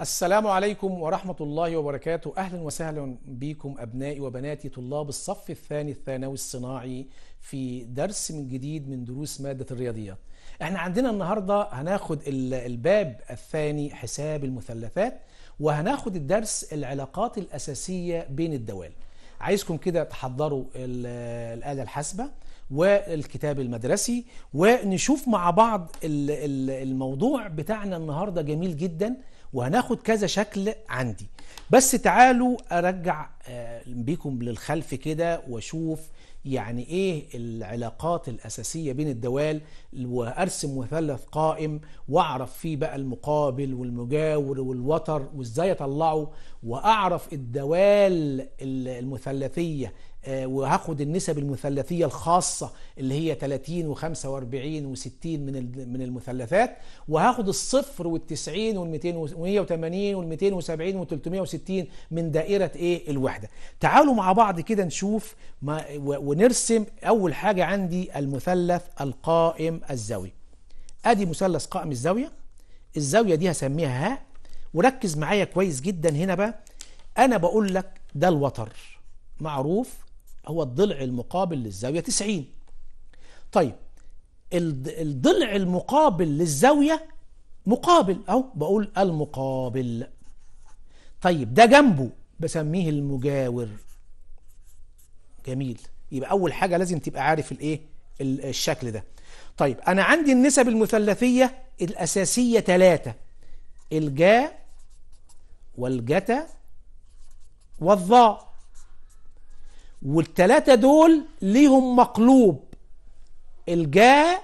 السلام عليكم ورحمة الله وبركاته أهلا وسهلا بكم أبنائي وبناتي طلاب الصف الثاني الثانوي الصناعي في درس من جديد من دروس مادة الرياضيات احنا عندنا النهاردة هناخد الباب الثاني حساب المثلثات وهناخد الدرس العلاقات الأساسية بين الدوال عايزكم كده تحضروا الآلة الحاسبة والكتاب المدرسي ونشوف مع بعض الموضوع بتاعنا النهاردة جميل جداً وهناخد كذا شكل عندي بس تعالوا ارجع آه، بيكم للخلف كده واشوف يعني ايه العلاقات الاساسيه بين الدوال وارسم مثلث قائم واعرف فيه بقى المقابل والمجاور والوتر وازاي اطلعه واعرف الدوال المثلثيه آه، وهاخد النسب المثلثيه الخاصه اللي هي 30 و45 و60 من من المثلثات وهاخد الصفر وال90 وال200 و180 وال270 وال360 من دائره ايه الوحده تعالوا مع بعض كده نشوف ما ونرسم اول حاجه عندي المثلث القائم الزاويه ادي مثلث قائم الزاويه الزاويه دي هسميها ها وركز معايا كويس جدا هنا بقى انا بقول لك ده الوتر معروف هو الضلع المقابل للزاوية 90 طيب الضلع المقابل للزاوية مقابل اهو بقول المقابل طيب ده جنبه بسميه المجاور جميل يبقى أول حاجة لازم تبقى عارف الإيه الشكل ده طيب أنا عندي النسب المثلثية الأساسية ثلاثة الجا والجتا والظاء والتلاتة دول ليهم مقلوب الجاء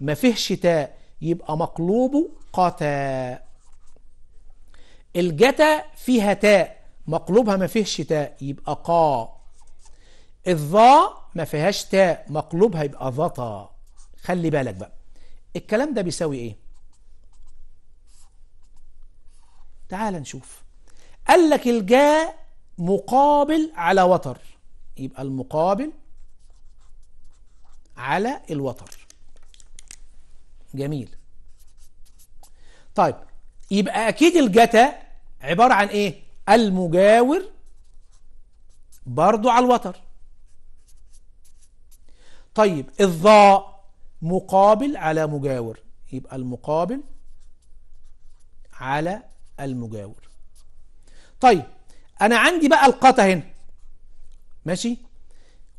ما فيه شتاء يبقى مقلوبه قتا الجتا فيها تاء مقلوبها ما فيه شتاء يبقى قا الظا ما فيهاش تاء مقلوبها يبقى ظطا خلي بالك بقى الكلام ده بيساوي ايه تعال نشوف قال لك الجاء مقابل على وتر يبقى المقابل على الوتر جميل طيب يبقى اكيد الجتا عبارة عن ايه المجاور برضو على الوتر طيب الظاء مقابل على مجاور يبقى المقابل على المجاور طيب انا عندي بقى القطة هنا ماشي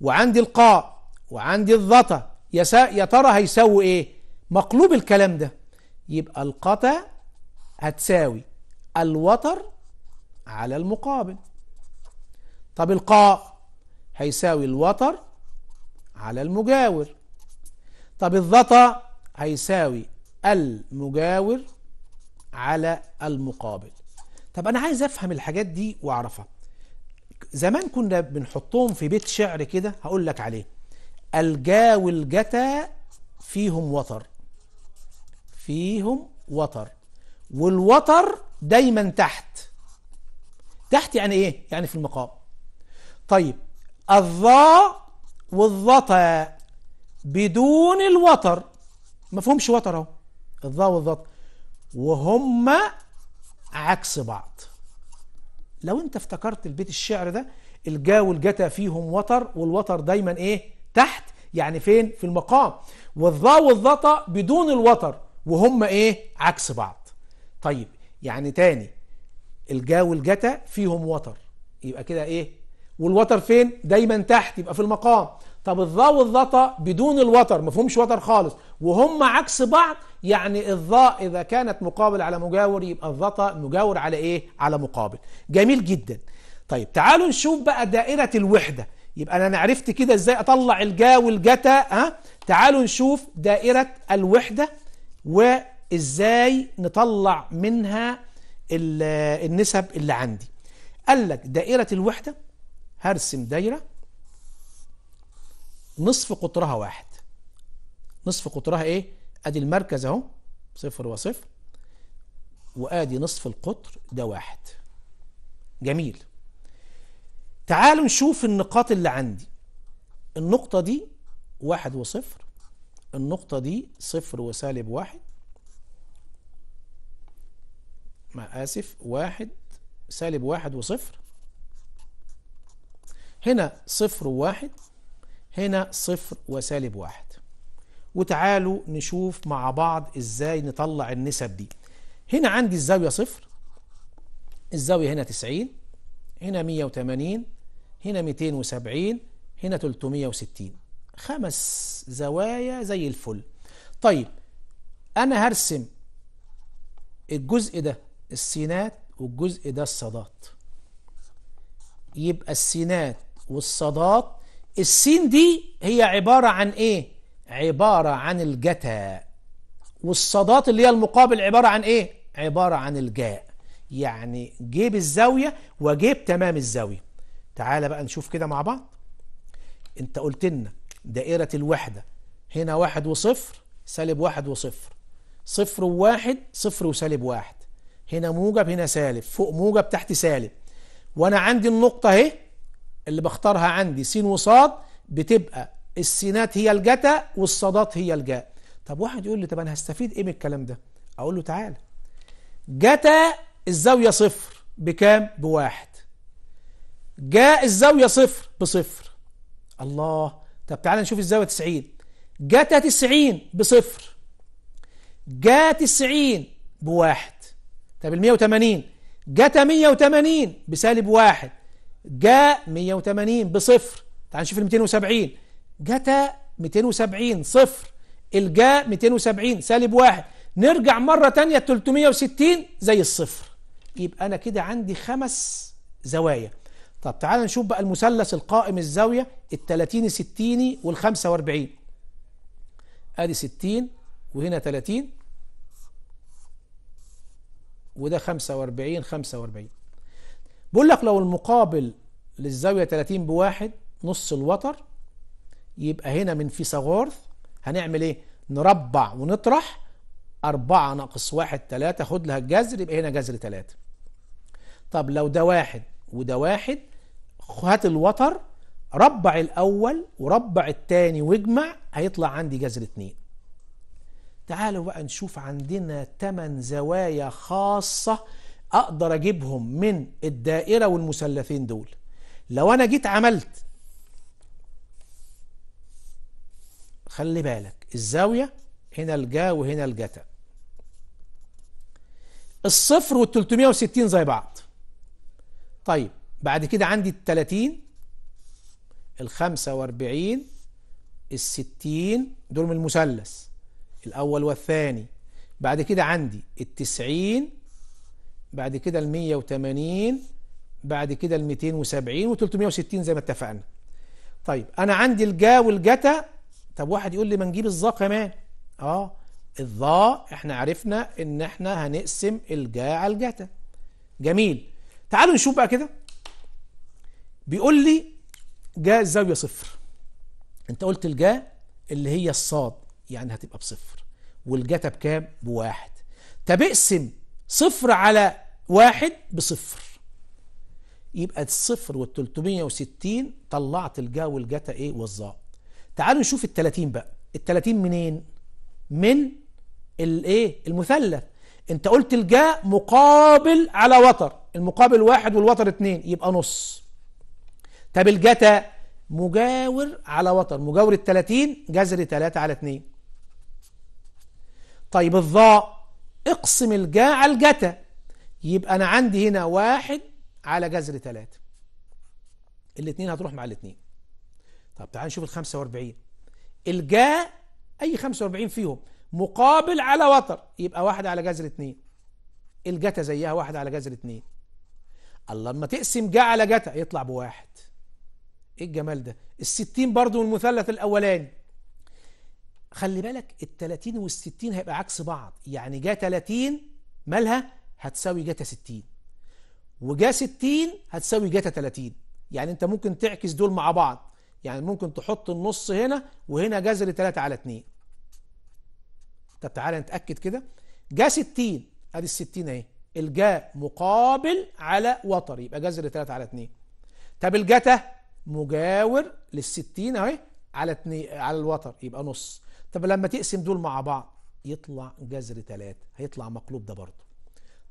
وعندي القاء وعندي الظطا يا ترى هيساووا ايه مقلوب الكلام ده يبقى القطع هتساوي الوتر على المقابل طب القاء هيساوي الوتر على المجاور طب الظطا هيساوي المجاور على المقابل طب انا عايز افهم الحاجات دي واعرفها زمان كنا بنحطهم في بيت شعر كده هقول لك عليه الجا والجتا فيهم وتر فيهم وتر والوتر دايما تحت تحت يعني ايه يعني في المقام طيب الظا والظتا بدون الوتر ما فيهمش وتر اهو الظا والظتا وهما عكس بعض لو انت افتكرت البيت الشعر ده الجا والجتا فيهم وتر والوتر دايما ايه تحت يعني فين في المقام والظا والظطا بدون الوتر وهم ايه عكس بعض طيب يعني تاني الجا والجتا فيهم وتر يبقى كده ايه والوتر فين دايما تحت يبقى في المقام طب الظا والظطا بدون الوتر ما فيهمش وتر خالص وهم عكس بعض يعني الظاء إذا كانت مقابل على مجاور يبقى الظاء مجاور على إيه؟ على مقابل جميل جدا طيب تعالوا نشوف بقى دائرة الوحدة يبقى أنا عرفت كده إزاي أطلع الجا والجتا ها؟ تعالوا نشوف دائرة الوحدة وإزاي نطلع منها النسب اللي عندي قال لك دائرة الوحدة هرسم دايرة نصف قطرها واحد نصف قطرها ايه ادي المركز اهو صفر وصفر وادي نصف القطر ده واحد جميل تعالوا نشوف النقاط اللي عندي النقطة دي واحد وصفر النقطة دي صفر وسالب واحد مع آسف واحد سالب واحد وصفر هنا صفر وواحد هنا صفر وسالب واحد وتعالوا نشوف مع بعض ازاي نطلع النسب دي هنا عندي الزاوية صفر الزاوية هنا 90 هنا 180 هنا 270 هنا 360 خمس زوايا زي الفل طيب انا هرسم الجزء ده السينات والجزء ده الصادات يبقى السينات والصادات السين دي هي عبارة عن ايه عبارة عن الجتا والصادات اللي هي المقابل عبارة عن ايه عبارة عن الجاء يعني جيب الزاوية وجيب تمام الزاوية تعال بقى نشوف كده مع بعض انت قلت لنا دائرة الوحدة هنا واحد وصفر سالب واحد وصفر صفر وواحد صفر وسالب واحد هنا موجب هنا سالب فوق موجب تحت سالب وانا عندي النقطة اهي اللي بختارها عندي س وصاد بتبقى السينات هي الجتا والصادات هي الجاء طب واحد يقول لي طب انا هستفيد ايه من الكلام ده اقول له تعالى جتا الزاويه صفر بكام بواحد جاء الزاويه صفر بصفر الله طب تعالى نشوف الزاويه 90 جتا 90 بصفر جاء 90 بواحد طب ال 180 جتا 180 بسالب واحد جاء 180 بصفر تعال نشوف ال 270 جتا 270 صفر الجا 270 سالب واحد نرجع مرة تانية 360 زي الصفر يبقى أنا كده عندي خمس زوايا طب تعال نشوف بقى المثلث القائم الزاوية ال 30 60 وال 45 ادي 60 وهنا 30 وده 45 45 بقول لك لو المقابل للزاوية 30 بواحد نص الوتر يبقى هنا من فيثاغورث هنعمل ايه نربع ونطرح 4 ناقص 1 3 خد لها الجذر يبقى هنا جذر 3 طب لو ده واحد وده واحد هات الوتر ربع الاول وربع الثاني واجمع هيطلع عندي جذر 2 تعالوا بقى نشوف عندنا 8 زوايا خاصه اقدر اجيبهم من الدائره والمثلثين دول لو انا جيت عملت خلي بالك الزاوية هنا الجا وهنا الجتا الصفر وال 360 زي بعض طيب بعد كده عندي ال 30 ال 45 ال 60 دول من المثلث الأول والثاني بعد كده عندي ال 90 بعد كده ال 180 بعد كده ال 270 و 360 زي ما اتفقنا طيب أنا عندي الجا والجتا طب واحد يقول لي ما نجيب الظا كمان اه الظا احنا عرفنا ان احنا هنقسم الجا على الجتا جميل تعالوا نشوف بقى كده بيقول لي جا الزاوية صفر انت قلت الجا اللي هي الصاد يعني هتبقى بصفر والجتا بكام بواحد طب اقسم صفر على واحد بصفر يبقى الصفر وال 360 طلعت الجا والجتا ايه والظا تعالوا نشوف ال 30 بقى ال 30 منين من الايه المثلث انت قلت الجاء مقابل على وتر المقابل واحد والوتر اتنين يبقى نص طب الجتا مجاور على وتر مجاور ال 30 جذر 3 على 2 طيب الظاء اقسم الجاء على الجتا يبقى انا عندي هنا واحد على جذر 3 الاتنين هتروح مع الاتنين طب تعال نشوف ال 45 الجاء اي 45 فيهم مقابل على وتر يبقى واحد على جذر اثنين الجتا زيها واحد على جذر اثنين الله لما تقسم جا على جتا يطلع بواحد ايه الجمال ده الستين برضو المثلث الاولاني خلي بالك ال 30 وال 60 هيبقى عكس بعض يعني جا 30 مالها هتساوي جتا 60 وجا 60 هتساوي جتا 30 يعني انت ممكن تعكس دول مع بعض يعني ممكن تحط النص هنا وهنا جذر 3 على 2 طب تعالى نتأكد كده جا 60 ادي ال 60 اهي الجا مقابل على وتر يبقى جذر 3 على 2 طب الجتا مجاور لل 60 اهي على 2 على الوتر يبقى نص طب لما تقسم دول مع بعض يطلع جذر 3 هيطلع مقلوب ده برضه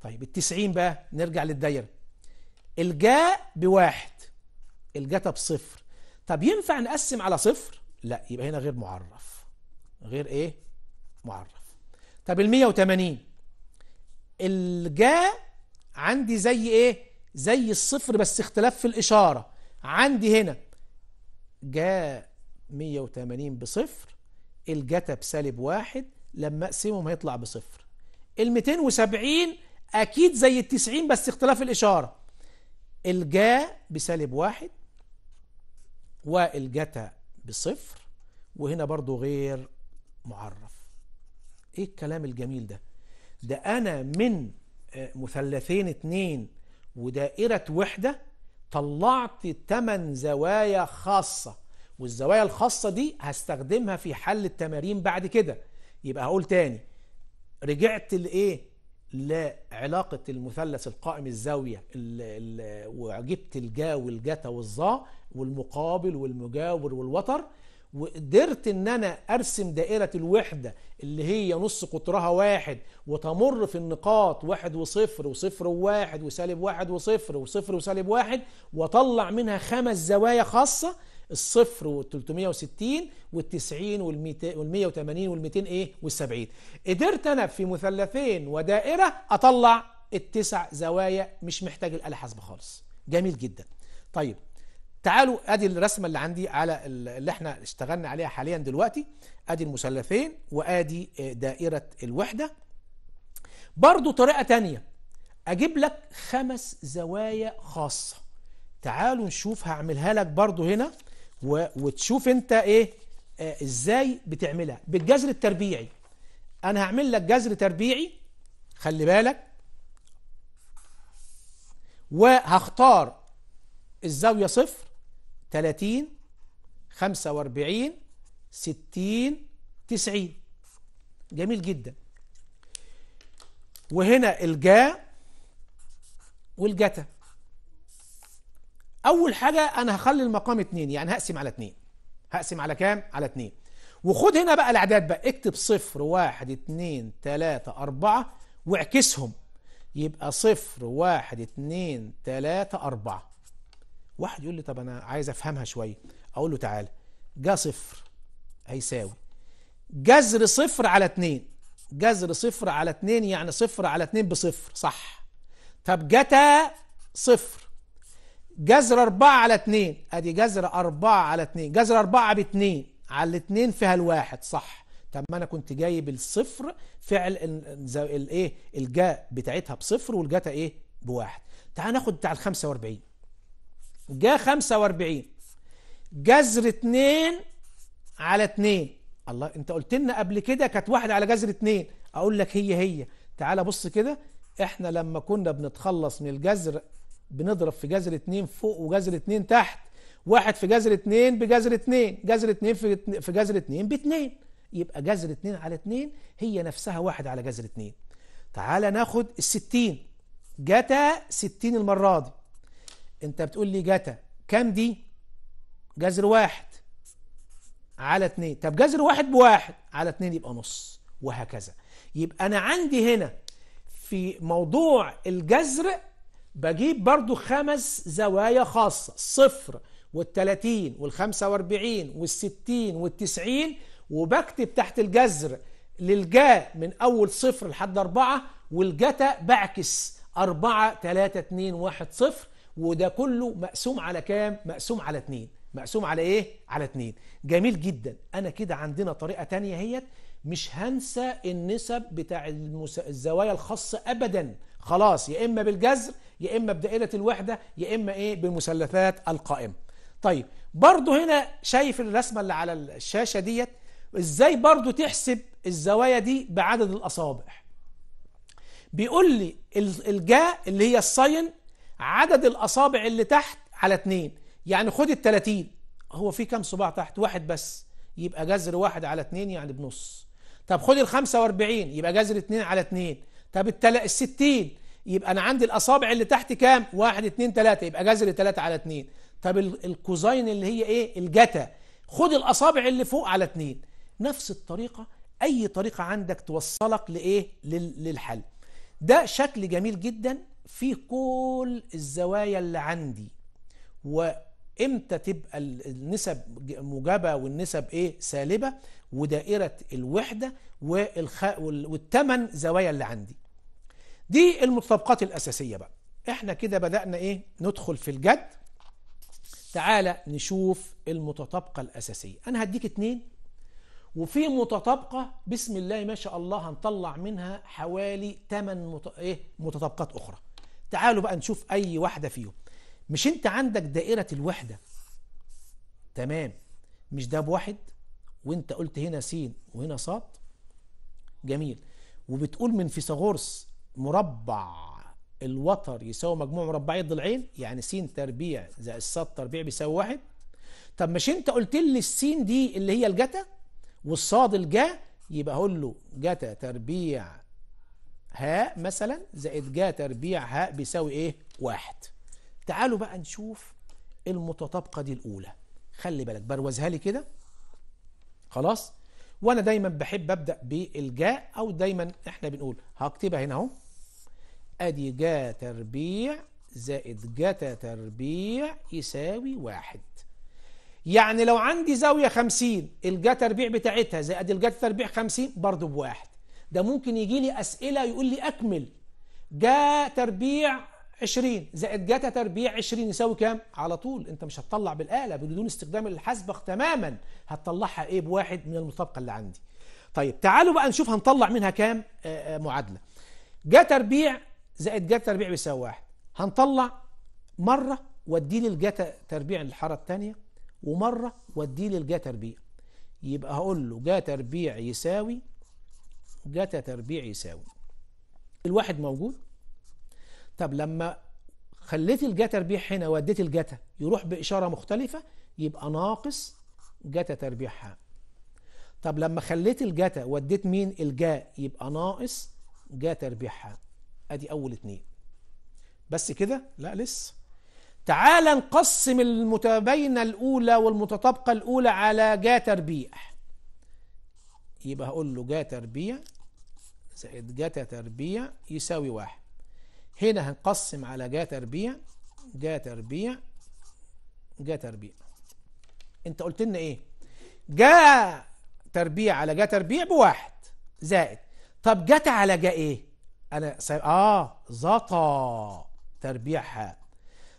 طيب ال 90 بقى نرجع للدايره الجا بواحد الجتا بصفر طب ينفع نقسم على صفر لا يبقى هنا غير معرف غير ايه معرف طب ال 180 الجا عندي زي ايه زي الصفر بس اختلاف في الاشاره عندي هنا جا 180 بصفر الجتا بسالب واحد لما اقسمهم هيطلع بصفر ال 270 اكيد زي ال 90 بس اختلاف الاشاره الجا بسالب واحد والجتا بصفر وهنا برضو غير معرف ايه الكلام الجميل ده ده انا من آه، مثلثين اتنين ودائرة وحدة طلعت تمن زوايا خاصة والزوايا الخاصة دي هستخدمها في حل التمارين بعد كده يبقى هقول تاني رجعت لإيه لعلاقة المثلث القائم الزاوية وجبت الجا والجتا والظا والمقابل والمجاور والوتر وقدرت ان انا ارسم دائرة الوحدة اللي هي نص قطرها واحد وتمر في النقاط واحد وصفر وصفر وواحد وسالب واحد وصفر وصفر وسالب واحد واطلع منها خمس زوايا خاصة الصفر وال360 وال90 وال180 وال200 ايه وال70 قدرت انا في مثلثين ودائره اطلع التسع زوايا مش محتاج الاله حاسبه خالص جميل جدا طيب تعالوا ادي الرسمه اللي عندي على اللي احنا اشتغلنا عليها حاليا دلوقتي ادي المثلثين وادي آه، دائره الوحده برضو طريقه تانية اجيب لك خمس زوايا خاصه تعالوا نشوف هعملها لك برضو هنا وتشوف انت ايه آه، ازاي بتعملها بالجذر التربيعي انا هعمل لك جذر تربيعي خلي بالك وهختار الزاوية صفر 30 45 60 90 جميل جدا وهنا الجا والجتا اول حاجه انا هخلي المقام اتنين يعني هقسم على اتنين هقسم على كام على اتنين وخد هنا بقى الاعداد بقى اكتب صفر واحد اتنين تلاتة اربعة واعكسهم يبقى صفر واحد اتنين تلاتة اربعة واحد يقول لي طب انا عايز افهمها شوية اقول له تعالى جا صفر هيساوي جذر صفر على اتنين جذر صفر على اتنين يعني صفر على اتنين بصفر صح طب جتا صفر جذر 4 على 2 ادي جذر 4 على 2 جذر 4 ب 2 على 2 فيها الواحد صح طب ما انا كنت جايب الصفر فعل الايه الجا بتاعتها بصفر والجتا ايه بواحد تعال ناخد بتاع ال 45 جا 45 جذر 2 على 2 الله انت قلت لنا قبل كده كانت واحد على جذر 2 اقول لك هي هي تعال بص كده احنا لما كنا بنتخلص من الجذر بنضرب في جذر 2 فوق وجذر 2 تحت واحد في جذر 2 بجذر 2 جذر 2 في في جذر 2 ب 2 يبقى جذر 2 على 2 هي نفسها واحد على جذر 2 تعالى ناخد ال 60 جتا 60 المرة دي انت بتقول لي جتا كام دي جذر واحد على 2 طب جذر واحد 1 على 2 يبقى نص وهكذا يبقى انا عندي هنا في موضوع الجذر بجيب برضو خمس زوايا خاصة صفر والتلاتين والخمسة واربعين والستين والتسعين وبكتب تحت الجذر للجاء من أول صفر لحد أربعة والجتا بعكس أربعة تلاتة اتنين واحد صفر وده كله مقسوم على كام؟ مقسوم على اتنين مقسوم على ايه؟ على اتنين جميل جدا أنا كده عندنا طريقة تانية هي مش هنسى النسب بتاع الزوايا الخاصة أبداً خلاص يا إما بالجذر يا إما بدائرة الوحدة يا إما إيه بمثلثات القائمة طيب برضه هنا شايف الرسمة اللي على الشاشة ديت إزاي برضه تحسب الزوايا دي بعدد الأصابع بيقول لي الجا اللي هي الساين عدد الأصابع اللي تحت على اتنين يعني خد ال 30 هو في كام صباع تحت واحد بس يبقى جذر واحد على اتنين يعني بنص طب خد ال 45 يبقى جذر اتنين على اتنين طب التل... الستين يبقى انا عندي الاصابع اللي تحت كام واحد اتنين تلاتة يبقى جذر تلاتة على اتنين طب الكوزين اللي هي ايه الجتا خد الاصابع اللي فوق على اتنين نفس الطريقة اي طريقة عندك توصلك لايه للحل ده شكل جميل جدا فيه كل الزوايا اللي عندي وامتى تبقى النسب موجبه والنسب ايه سالبه ودائره الوحده والثمن زوايا اللي عندي دي المتطابقات الأساسية بقى احنا كده بدأنا ايه ندخل في الجد تعالى نشوف المتطابقة الأساسية أنا هديك اتنين وفي متطابقة بسم الله ما شاء الله هنطلع منها حوالي 8 مت... ايه متطابقات أخرى تعالوا بقى نشوف أي واحدة فيهم مش أنت عندك دائرة الوحدة تمام مش ده بواحد وانت قلت هنا س وهنا ص جميل وبتقول من فيثاغورس مربع الوتر يساوي مجموع مربعي الضلعين يعني س تربيع زائد ص تربيع بيساوي واحد طب مش انت قلت لي السين دي اللي هي الجتا والصاد الجا يبقى اقول له جتا تربيع هاء مثلا زائد جا تربيع هاء بيساوي ايه واحد تعالوا بقى نشوف المتطابقه دي الاولى خلي بالك بروزها لي كده خلاص وانا دايما بحب ابدا بالجاء او دايما احنا بنقول هكتبها هنا اهو ادي جا تربيع زائد جتا تربيع يساوي واحد يعني لو عندي زاوية خمسين الجا تربيع بتاعتها زائد الجا تربيع خمسين برضه بواحد ده ممكن يجي لي أسئلة يقول لي أكمل جا تربيع 20 زائد جتا تربيع 20 يساوي كام؟ على طول انت مش هتطلع بالآلة بدون استخدام الحسبة تماما هتطلعها ايه بواحد من المطابقة اللي عندي. طيب تعالوا بقى نشوف هنطلع منها كام آه، آه، معادلة. جا تربيع زائد جتا تربيع بيساوي واحد هنطلع مرة لي الجتا تربيع للحارة الثانية ومرة لي الجتا تربيع يبقى هقول له جتا تربيع يساوي جتا تربيع يساوي الواحد موجود طب لما خليت الجتا تربيع هنا وديت الجتا يروح بإشارة مختلفة يبقى ناقص جتا تربيع تربيعها طب لما خليت الجتا وديت مين الجا يبقى ناقص جتا تربيع تربيعها ادي اول اتنين بس كده لا لسه تعال نقسم المتباينه الاولى والمتطابقه الاولى على جا تربيع يبقى هقول له جا تربيع زائد جا تربيع يساوي واحد هنا هنقسم على جا تربيع جا تربيع جا تربيع انت قلت لنا ايه جا تربيع على جا تربيع بواحد زائد طب جت على جا ايه انا سايب اه زطى تربيعها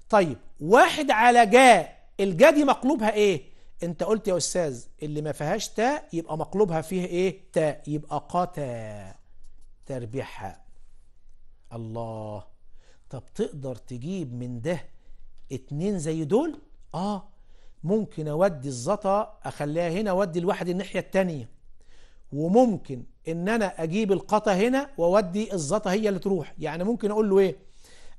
طيب واحد على جاء الجا دي مقلوبها ايه انت قلت يا استاذ اللي ما فيهاش تاء يبقى مقلوبها فيه ايه تاء يبقى قتا تربيعها الله طب تقدر تجيب من ده اتنين زي دول اه ممكن اودي الزطا اخليها هنا اودي الواحد الناحيه التانيه وممكن ان انا اجيب القطه هنا واودي الزطه هي اللي تروح يعني ممكن اقول له ايه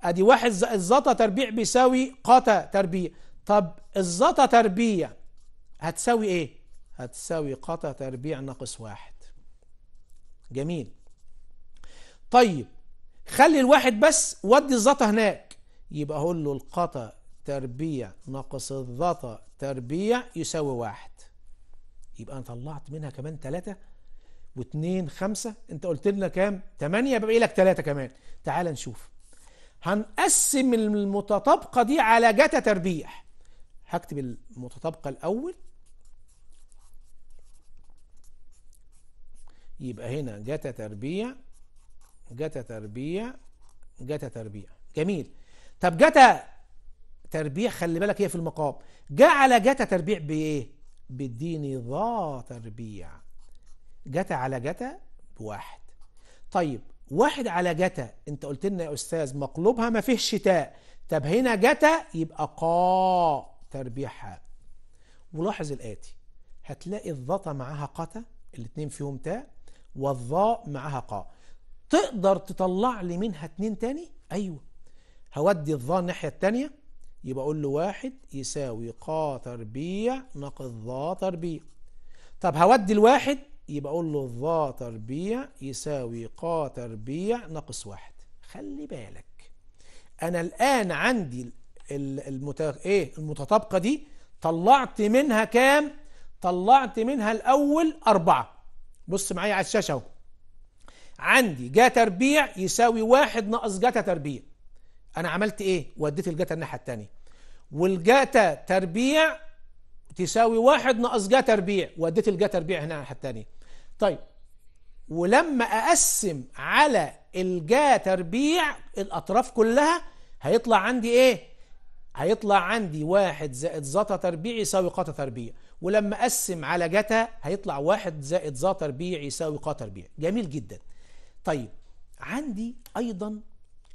ادي واحد الزطه تربيع بيساوي قطه تربيع طب الزطه تربيع هتساوي ايه هتساوي قطه تربيع ناقص واحد جميل طيب خلي الواحد بس ودي الزطه هناك يبقى اقول له القطه تربيع ناقص الزطه تربيع يساوي واحد يبقى انا طلعت منها كمان ثلاثه واثنين خمسة انت قلت لنا كام تمانية بقى لك ثلاثة كمان تعال نشوف هنقسم المتطابقة دي على جتا تربيح هكتب المتطابقة الأول يبقى هنا جتا تربيع جتا تربيع جتا تربيع جميل طب جتا تربيع خلي بالك هي في المقام جعل جتا تربيع بايه بالدين ذا تربيع جتا على جتا بواحد طيب واحد على جتا انت قلت لنا يا استاذ مقلوبها ما فيه شتاء طب هنا جتا يبقى قا تربيعها ولاحظ الاتي هتلاقي الظتا معاها قتا الاثنين فيهم تاء والظاء معاها قا تقدر تطلع لي منها اتنين تاني ايوه هودي الظاء الناحيه الثانيه يبقى اقول له واحد يساوي قا تربيع ناقص ظا تربيع طب هودي الواحد يبقى اقول له ظا تربيع يساوي قا تربيع ناقص واحد خلي بالك انا الان عندي المت... ايه المتطابقه دي طلعت منها كام طلعت منها الاول اربعه بص معايا على الشاشه اهو عندي جا تربيع يساوي واحد ناقص جاتا تربيع انا عملت ايه وديت الجاتا الناحيه الثانيه والجاتا تربيع تساوي واحد ناقص جا تربيع وديت الجا تربيع هنا الناحيه الثانيه طيب ولما اقسم على الجا تربيع الاطراف كلها هيطلع عندي ايه هيطلع عندي واحد زائد زتا تربيع يساوي قا تربيع ولما اقسم على جتا هيطلع واحد زائد زا تربيع يساوي قا تربيع جميل جدا طيب عندي ايضا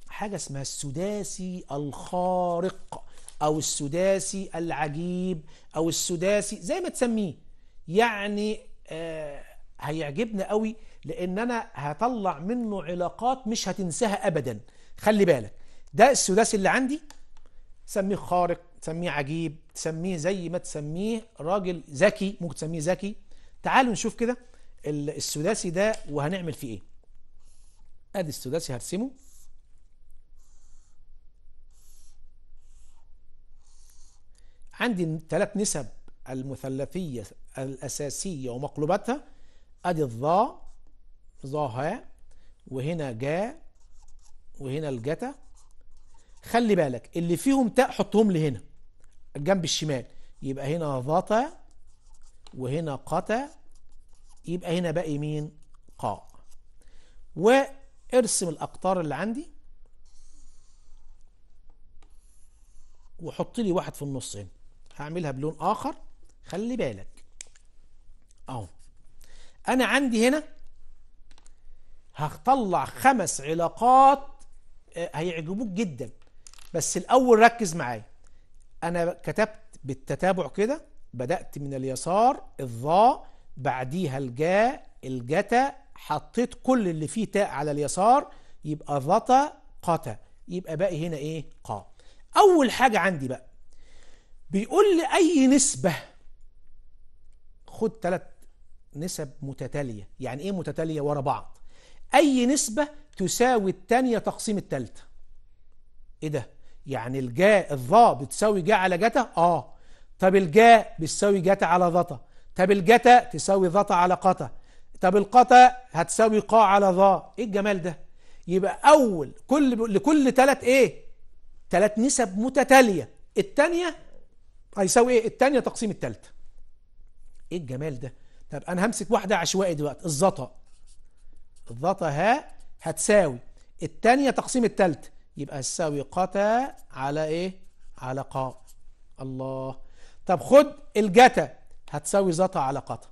حاجه اسمها السداسي الخارق او السداسي العجيب او السداسي زي ما تسميه يعني آه هيعجبني قوي لان انا هطلع منه علاقات مش هتنساها ابدا خلي بالك ده السداسي اللي عندي سميه خارق تسميه عجيب تسميه زي ما تسميه راجل ذكي ممكن تسميه ذكي تعالوا نشوف كده السداسي ده وهنعمل فيه ايه ادي السداسي هرسمه عندي ثلاث نسب المثلثية الأساسية ومقلوباتها ادي الظا ظا ها وهنا جا وهنا الجتا خلي بالك اللي فيهم تاء حطهم لي هنا الجنب الشمال يبقى هنا ظتا وهنا قتا يبقى هنا باقي مين قاء وارسم الاقطار اللي عندي وحط لي واحد في النص هنا هعملها بلون اخر خلي بالك اهو أنا عندي هنا هطلع خمس علاقات آه، هيعجبوك جدا بس الأول ركز معايا أنا كتبت بالتتابع كده بدأت من اليسار الظاء بعديها الجاء الجتا حطيت كل اللي فيه تاء على اليسار يبقى ظتا قتا يبقى باقي هنا ايه قا اول حاجة عندي بقى بيقول لي اي نسبة خد ثلاث نسب متتالية يعني ايه متتالية ورا بعض اي نسبة تساوي التانية تقسيم التالتة ايه ده يعني الجاء الظا بتساوي جاء على جتا اه طب الجاء بتساوي جتا على ظتا طب الجتا تساوي ظتا على قتا طب القتا هتساوي قا على ظا ايه الجمال ده يبقى اول كل لكل ثلاث ايه ثلاث نسب متتالية التانية هيساوي ايه التانية تقسيم التالتة ايه الجمال ده طب انا همسك واحده عشوائي دلوقتي الزطا الزطا ها هتساوي الثانيه تقسيم الثالثه يبقى هتساوي قتا على ايه على قاء الله طب خد الجتا هتساوي زطا على قتا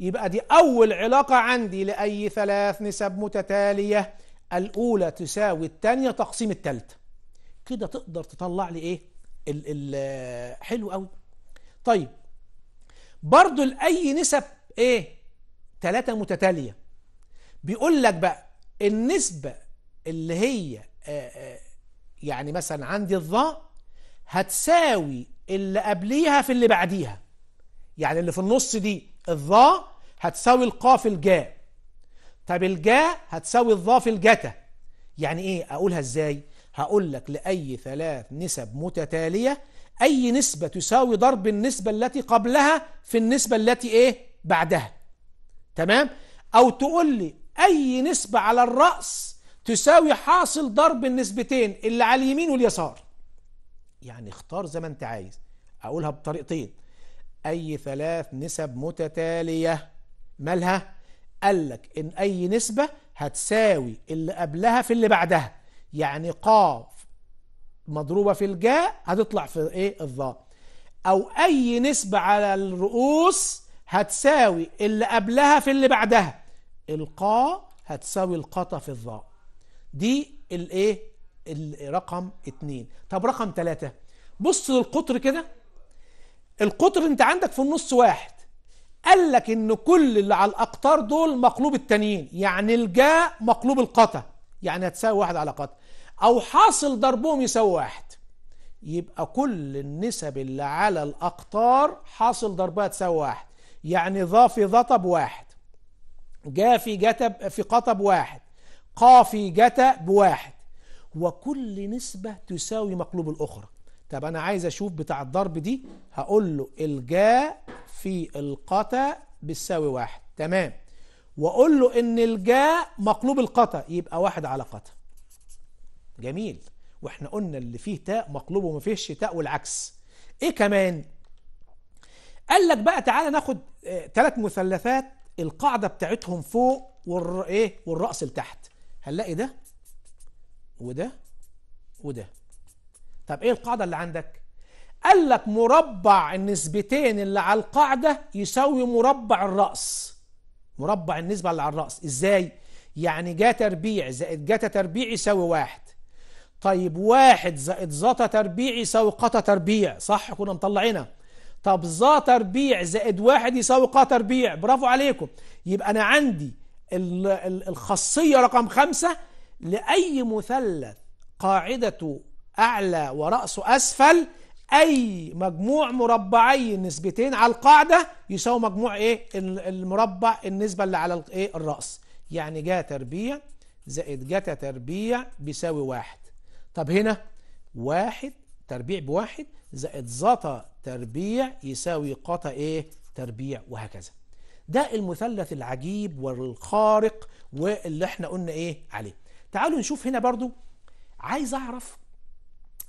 يبقى دي أول علاقة عندي لأي ثلاث نسب متتالية الأولى تساوي الثانية تقسيم الثالثة كده تقدر تطلع لي إيه ال ال حلو قوي طيب برضو لأي نسب ايه ثلاثة متتالية بيقول لك بقى النسبة اللي هي آه، آه، يعني مثلا عندي الظاء هتساوي اللي قبليها في اللي بعديها يعني اللي في النص دي الظاء هتساوي القاف الجاء طب الجاء هتساوي الظاء في الجتا يعني ايه اقولها ازاي هقول لك لاي ثلاث نسب متتاليه اي نسبه تساوي ضرب النسبه التي قبلها في النسبه التي ايه بعدها تمام او تقول لي اي نسبة على الرأس تساوي حاصل ضرب النسبتين اللي على اليمين واليسار يعني اختار زي ما انت عايز اقولها بطريقتين اي ثلاث نسب متتالية مالها قالك ان اي نسبة هتساوي اللي قبلها في اللي بعدها يعني قاف مضروبة في الجاء هتطلع في ايه الظاء او اي نسبة على الرؤوس هتساوي اللي قبلها في اللي بعدها القا هتساوي القطة في الظاء دي الايه رقم اتنين طب رقم تلاتة بص للقطر كده القطر انت عندك في النص واحد قال لك ان كل اللي على الاقطار دول مقلوب التانيين يعني الجاء مقلوب القطة يعني هتساوي واحد على قطة او حاصل ضربهم يساوي واحد يبقى كل النسب اللي على الاقطار حاصل ضربها تساوي واحد يعني ظا في ضطب واحد جا في جتب في قطب واحد قا في جتا بواحد وكل نسبة تساوي مقلوب الأخرى طب أنا عايز أشوف بتاع الضرب دي هقول له الجا في القطا بتساوي واحد تمام وأقول له إن الجا مقلوب القطا يبقى واحد على قطا جميل واحنا قلنا اللي فيه تاء مقلوب وما فيهش تاء والعكس ايه كمان قال لك بقى تعالى ناخد ثلاث آه، مثلثات القاعدة بتاعتهم فوق والر... ايه والرأس لتحت هنلاقي ده وده وده طب ايه القاعدة اللي عندك قال لك مربع النسبتين اللي على القاعدة يساوي مربع الرأس مربع النسبة اللي على الرأس ازاي يعني جا تربيع زائد جتا تربيع يساوي واحد طيب واحد زائد زتا تربيع يساوي قطا تربيع صح كنا مطلعينها طب ظا تربيع زائد واحد يساوي قا تربيع برافو عليكم يبقى أنا عندي الخاصية رقم خمسة لأي مثلث قاعدته أعلى ورأسه أسفل أي مجموع مربعي النسبتين على القاعدة يساوي مجموع إيه المربع النسبة اللي على إيه الرأس يعني جا تربيع زائد جتا تربيع بيساوي واحد طب هنا واحد تربيع بواحد زائد زطا تربيع يساوي قطا ايه تربيع وهكذا ده المثلث العجيب والخارق واللي احنا قلنا ايه عليه تعالوا نشوف هنا برضو عايز اعرف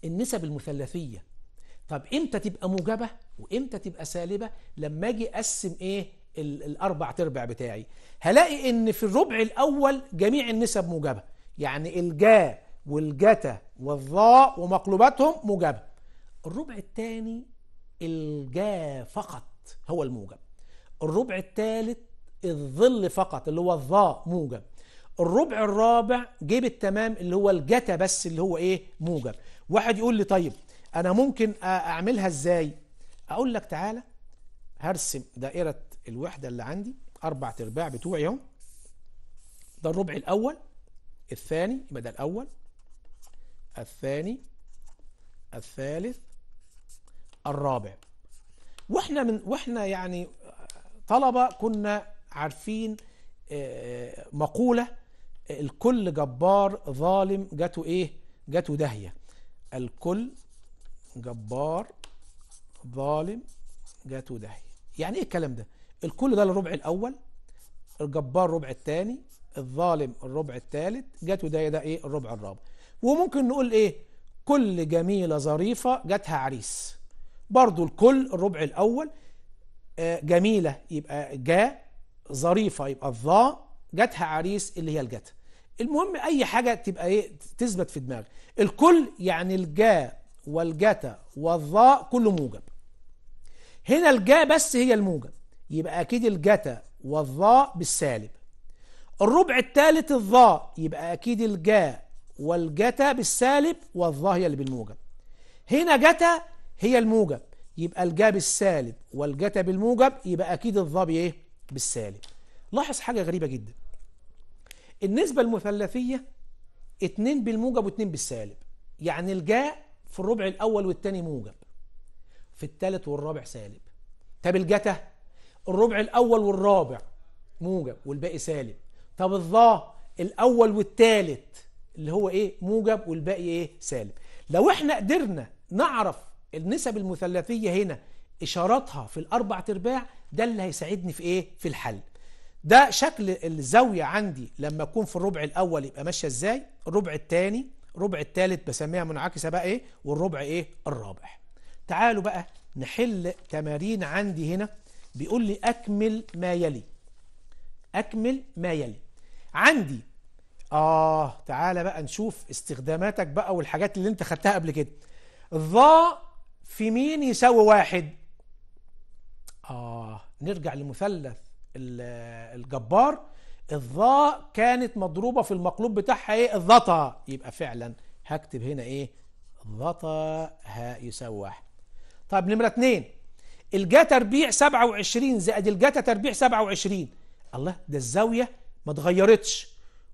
النسب المثلثيه طب امتى تبقى موجبه وامتى تبقى سالبه لما اجي اقسم ايه الاربع تربع بتاعي هلاقي ان في الربع الاول جميع النسب موجبه يعني الجا والجتا والظاء ومقلوباتهم موجبة الربع الثاني الجا فقط هو الموجب الربع الثالث الظل فقط اللي هو الظاء موجب الربع الرابع جيب التمام اللي هو الجتا بس اللي هو ايه موجب واحد يقول لي طيب انا ممكن اعملها ازاي اقول لك تعالى هرسم دائرة الوحدة اللي عندي اربع ارباع بتوعي اهو ده الربع الاول الثاني يبقى ده الاول الثاني الثالث الرابع واحنا من واحنا يعني طلبه كنا عارفين آه، مقوله آه، الكل جبار ظالم جاته ايه جاته داهيه الكل جبار ظالم جاته داهيه يعني ايه الكلام ده الكل ده الربع الاول الجبار الربع الثاني الظالم الربع الثالث جاته داهيه ده ايه الربع الرابع وممكن نقول ايه كل جميلة ظريفة جاتها عريس برضو الكل الربع الأول آه، جميلة يبقى جا ظريفة يبقى الظا جاتها عريس اللي هي الجتا المهم أي حاجة تبقى ايه تثبت في دماغك الكل يعني الجا والجتا والظا كله موجب هنا الجا بس هي الموجب يبقى أكيد الجتا والظا بالسالب الربع الثالث الظا يبقى أكيد الجا والجتا بالسالب والظاهية اللي بالموجب هنا جتا هي الموجب يبقى الجا بالسالب والجتا بالموجب يبقى أكيد الظا إيه بالسالب لاحظ حاجة غريبة جدا النسبة المثلثية 2 بالموجب و2 بالسالب يعني الجا في الربع الأول والثاني موجب في الثالث والرابع سالب طب الجتا الربع الأول والرابع موجب والباقي سالب طب الظا الأول والثالث اللي هو ايه موجب والباقي ايه سالب لو احنا قدرنا نعرف النسب المثلثية هنا اشاراتها في الاربع ارباع ده اللي هيساعدني في ايه في الحل ده شكل الزاوية عندي لما اكون في الربع الاول يبقى ماشية ازاي الربع الثاني الربع الثالث بسميها منعكسة بقى ايه والربع ايه الرابع تعالوا بقى نحل تمارين عندي هنا بيقول لي اكمل ما يلي اكمل ما يلي عندي آه تعالى بقى نشوف استخداماتك بقى والحاجات اللي أنت خدتها قبل كده ظا في مين يساوي واحد آه نرجع لمثلث الجبار الظاء كانت مضروبة في المقلوب بتاعها ايه الظطا يبقى فعلا هكتب هنا ايه الظطا ها يساوي واحد طيب نمرة اتنين الجا تربيع 27 زائد الجا تربيع 27 الله ده الزاوية ما اتغيرتش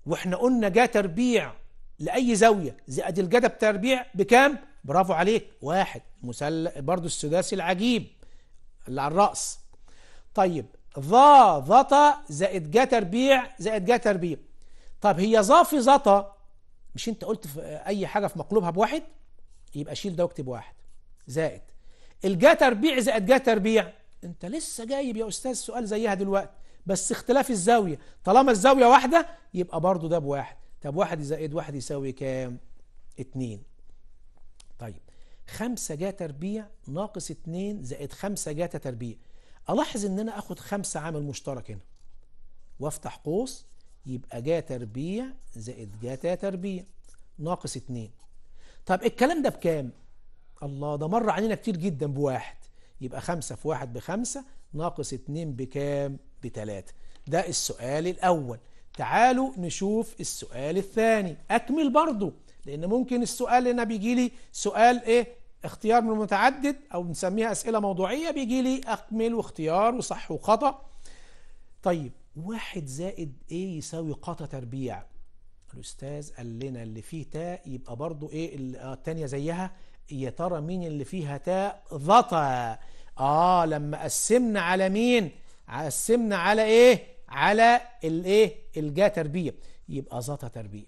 واحنا قلنا جه تربيع لأي زاوية زائد الجدب تربيع بكام؟ برافو عليك واحد مسل برضو السداسي العجيب اللي على الرأس طيب ظا ظطا زائد جا تربيع زائد جا تربيع طب هي ظا في ظطا مش انت قلت في اي حاجة في مقلوبها بواحد يبقى شيل ده واكتب واحد زائد الجا تربيع زائد جا تربيع انت لسه جايب يا استاذ سؤال زيها دلوقتي بس اختلاف الزاوية طالما الزاوية واحدة يبقى برضو ده بواحد طب واحد زائد إيه، واحد يساوي كام اتنين طيب خمسة جا تربيع ناقص اتنين زائد خمسة جا تربيع ألاحظ إن أنا أخد خمسة عامل مشترك هنا وأفتح قوس يبقى جا تربيع زائد جا تربيع ناقص اتنين طب الكلام ده بكام الله ده مر علينا كتير جدا بواحد يبقى خمسة في واحد بخمسة ناقص اتنين بكام بتلاتة ده السؤال الأول تعالوا نشوف السؤال الثاني أكمل برضو لأن ممكن السؤال هنا بيجي لي سؤال إيه اختيار من المتعدد أو بنسميها أسئلة موضوعية بيجي لي أكمل واختيار وصح وخطأ طيب واحد زائد إيه يساوي قطة تربيع الأستاذ قال لنا اللي فيه تاء يبقى برضو إيه آه، التانية زيها يا ترى مين اللي فيها تاء ضطى اه لما قسمنا على مين قسمنا على ايه على الايه الجا تربيع يبقى زطى تربيع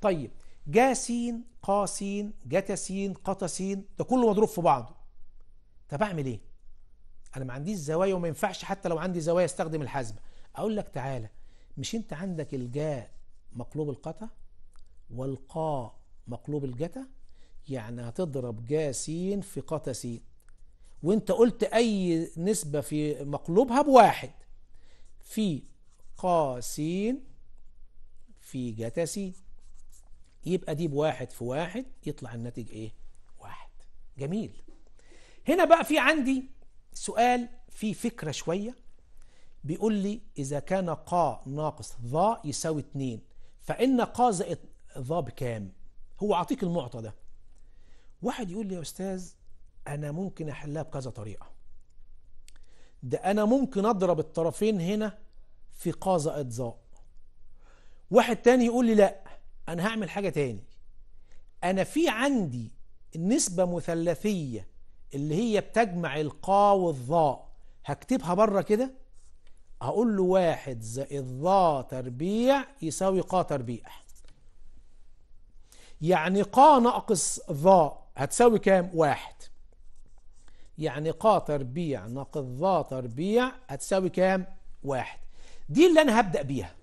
طيب جا سين قا سين جتا سين قتا سين ده كله مضروب في بعضه طب اعمل ايه انا ما عنديش زوايا وما ينفعش حتى لو عندي زوايا استخدم الحزمة اقول لك تعالى مش انت عندك الجا مقلوب القتا والقا مقلوب الجتا يعني هتضرب جاسين في قتسين وانت قلت اي نسبة في مقلوبها بواحد في قاسين في جتسين يبقى دي بواحد في واحد يطلع الناتج ايه واحد جميل هنا بقى في عندي سؤال في فكرة شوية بيقول لي إذا كان قا ناقص ظا يساوي اتنين فإن قا زائد ظا بكام هو عطيك المعطى ده واحد يقول لي يا أستاذ أنا ممكن أحلها بكذا طريقة ده أنا ممكن أضرب الطرفين هنا في قاز إجزاء واحد تاني يقول لي لأ أنا هعمل حاجة تاني أنا في عندي نسبة مثلثية اللي هي بتجمع القا والظاء هكتبها بره كده هقول له واحد زائد ظا تربيع يساوي قا تربيع يعني قا ناقص ظا هتساوي كام واحد يعني ق تربيع ناقص ظ تربيع هتساوي كام واحد دي اللي انا هبدأ بيها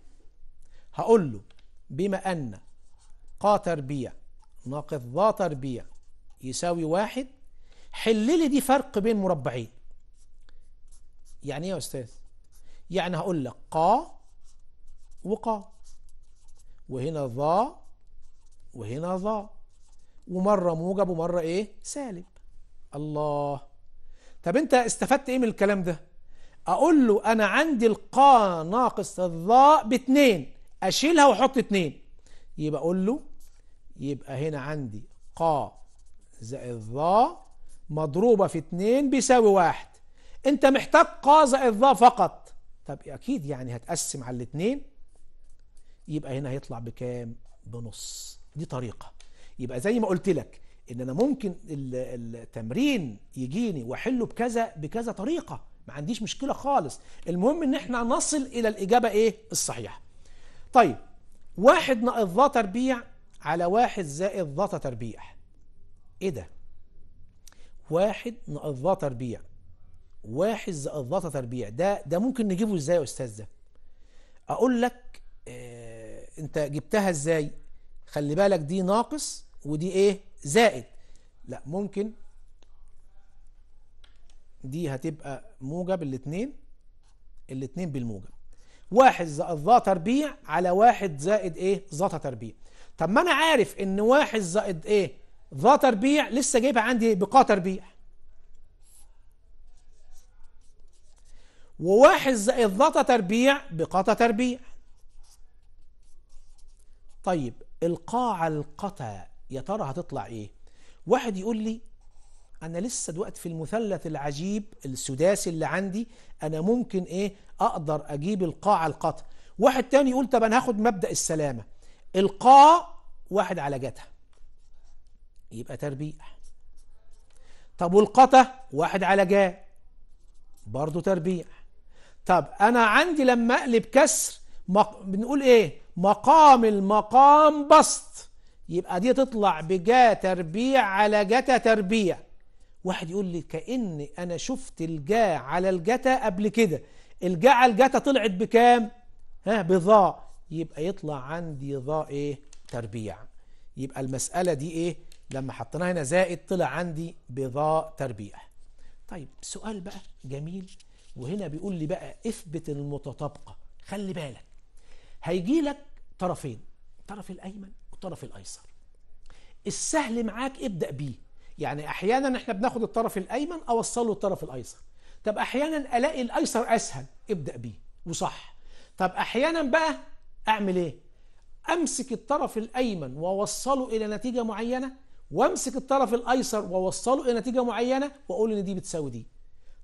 هقول له بما ان ق تربيع ناقص ظ تربيع يساوي واحد حل لي دي فرق بين مربعين يعني ايه يا استاذ يعني هقول لك ق وقا وهنا ظا وهنا ظا ومرة موجب ومرة ايه سالب الله طب انت استفدت ايه من الكلام ده اقول له انا عندي القا ناقص الظاء باتنين اشيلها واحط اتنين يبقى اقول له يبقى هنا عندي قا زائد ظا مضروبة في اتنين بيساوي واحد انت محتاج قا زائد ظا فقط طب اكيد يعني هتقسم على الاتنين يبقى هنا هيطلع بكام بنص دي طريقة يبقى زي ما قلت لك ان انا ممكن التمرين يجيني واحله بكذا بكذا طريقه ما عنديش مشكله خالص المهم ان احنا نصل الى الاجابه ايه الصحيحه طيب واحد ناقص ضا تربيع على واحد زائد ضا تربيع ايه ده واحد ناقص ضا تربيع واحد زائد ضا تربيع ده ده ممكن نجيبه ازاي يا استاذ ده اقول لك اه انت جبتها ازاي خلي بالك دي ناقص ودي ايه زائد لا ممكن دي هتبقى موجب الاثنين الاثنين بالموجب واحد ذا تربيع على واحد زائد ايه ذات تربيع طب ما انا عارف ان واحد زائد ايه ذا تربيع لسه جايبها عندي بقا تربيع وواحد زائد ذات تربيع بقا تربيع طيب القاع القتا يا ترى هتطلع ايه واحد يقول لي انا لسه دلوقتي في المثلث العجيب السداسي اللي عندي انا ممكن ايه اقدر اجيب القاع القطع واحد تاني يقول طب انا هاخد مبدا السلامه القاع واحد على جتها يبقى تربيع طب والقطة واحد على جاء برضه تربيع طب انا عندي لما اقلب كسر مق... بنقول ايه مقام المقام بسط يبقى دي تطلع بجا تربيع على جتا تربيع واحد يقول لي كأن أنا شفت الجا على الجتا قبل كده الجا على الجتا طلعت بكام ها بضاء يبقى يطلع عندي ضاء ايه تربيع يبقى المسألة دي ايه لما حطيناها هنا زائد طلع عندي بضاء تربيع طيب سؤال بقى جميل وهنا بيقول لي بقى اثبت المتطابقة خلي بالك هيجي لك طرفين الطرف الأيمن والطرف الايسر السهل معاك ابدا بيه يعني احيانا احنا بناخد الطرف الايمن اوصله الطرف الايسر طب احيانا الاقي الايسر اسهل ابدا بيه وصح طب احيانا بقى اعمل ايه امسك الطرف الايمن واوصله الى نتيجه معينه وامسك الطرف الايسر واوصله الى نتيجه معينه واقول ان دي بتساوي دي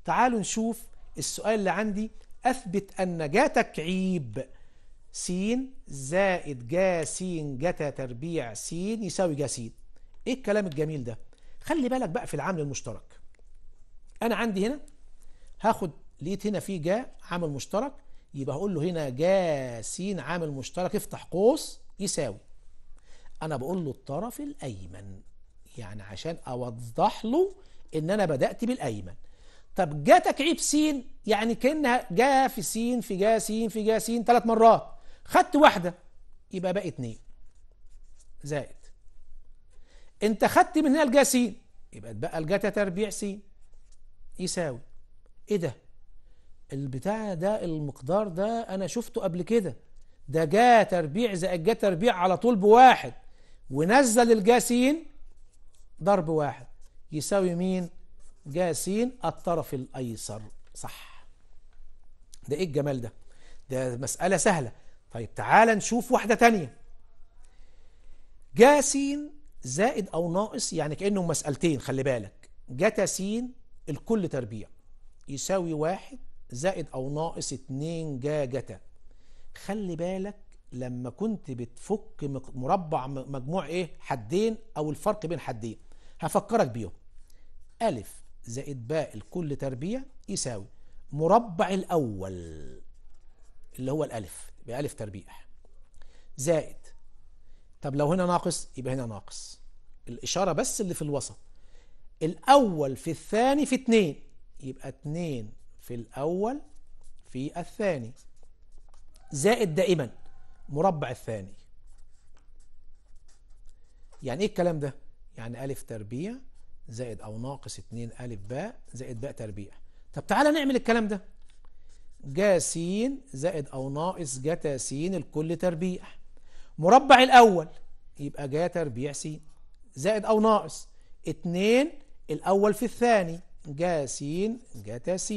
تعالوا نشوف السؤال اللي عندي اثبت ان جاتك عيب س زائد جا س جتا تربيع س يساوي جا س ايه الكلام الجميل ده خلي بالك بقى في العامل المشترك انا عندي هنا هاخد لقيت هنا في جا عامل مشترك يبقى هقول له هنا جا س عامل مشترك افتح قوس يساوي انا بقول له الطرف الايمن يعني عشان اوضح له ان انا بدات بالايمن طب جا تكعيب س يعني كانها جا في س في جا س في جا س ثلاث مرات خدت واحدة يبقى باقي اتنين زائد انت خدت من هنا الجا س يبقى اتبقى الجا تربيع س يساوي ايه ده البتاع ده المقدار ده انا شفته قبل كده ده جا تربيع زائد جا تربيع على طول بواحد ونزل الجا س ضرب واحد يساوي مين جا س الطرف الايسر صح ده ايه الجمال ده ده مسألة سهلة طيب تعال نشوف واحدة تانية جا سين زائد أو ناقص يعني كأنهم مسألتين خلي بالك جتا سين الكل تربيع يساوي واحد زائد أو ناقص اتنين جا جتا خلي بالك لما كنت بتفك مربع مجموع ايه حدين او الفرق بين حدين هفكرك بيهم ألف زائد باء الكل تربيع يساوي مربع الأول اللي هو الألف يبقى ألف تربيع زائد طب لو هنا ناقص يبقى هنا ناقص الإشارة بس اللي في الوسط الأول في الثاني في اتنين يبقى اتنين في الأول في الثاني زائد دائما مربع الثاني يعني ايه الكلام ده؟ يعني أ تربيع زائد أو ناقص اتنين أ باء زائد باء تربيع طب تعالى نعمل الكلام ده جا س زائد أو ناقص جتا س الكل تربيع مربع الأول يبقى جا تربيع س زائد أو ناقص اتنين الأول في الثاني جا س جتا س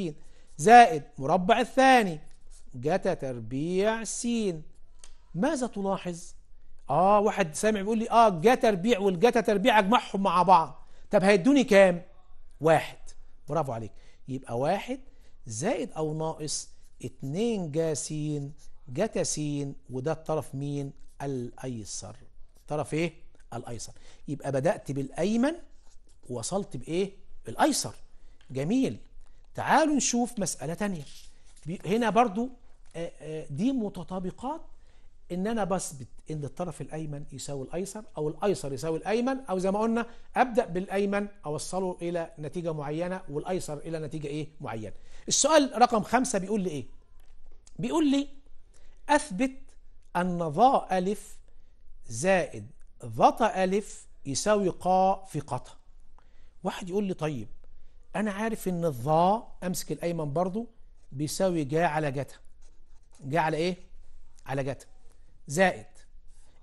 زائد مربع الثاني جتا تربيع س ماذا تلاحظ؟ آه واحد سامع بيقول لي آه جا تربيع والجتا تربيع أجمعهم مع بعض طب هيدوني كام؟ واحد برافو عليك يبقى واحد زائد أو ناقص اتنين جاسين س وده الطرف مين الايسر الطرف ايه الايسر يبقى بدات بالايمن ووصلت بايه بالايسر جميل تعالوا نشوف مساله تانية هنا برضو دي متطابقات ان انا بثبت ان الطرف الايمن يساوي الايسر او الايسر يساوي الايمن او زي ما قلنا ابدا بالايمن اوصله الى نتيجه معينه والايسر الى نتيجه ايه معينه السؤال رقم خمسة بيقول لي إيه بيقول لي أثبت أن ظا ألف زائد ضتا ألف يساوي قاء في قطا واحد يقول لي طيب أنا عارف إن الظا أمسك الأيمن برضو بيساوي جا على جتا جا على إيه؟ على جتا زائد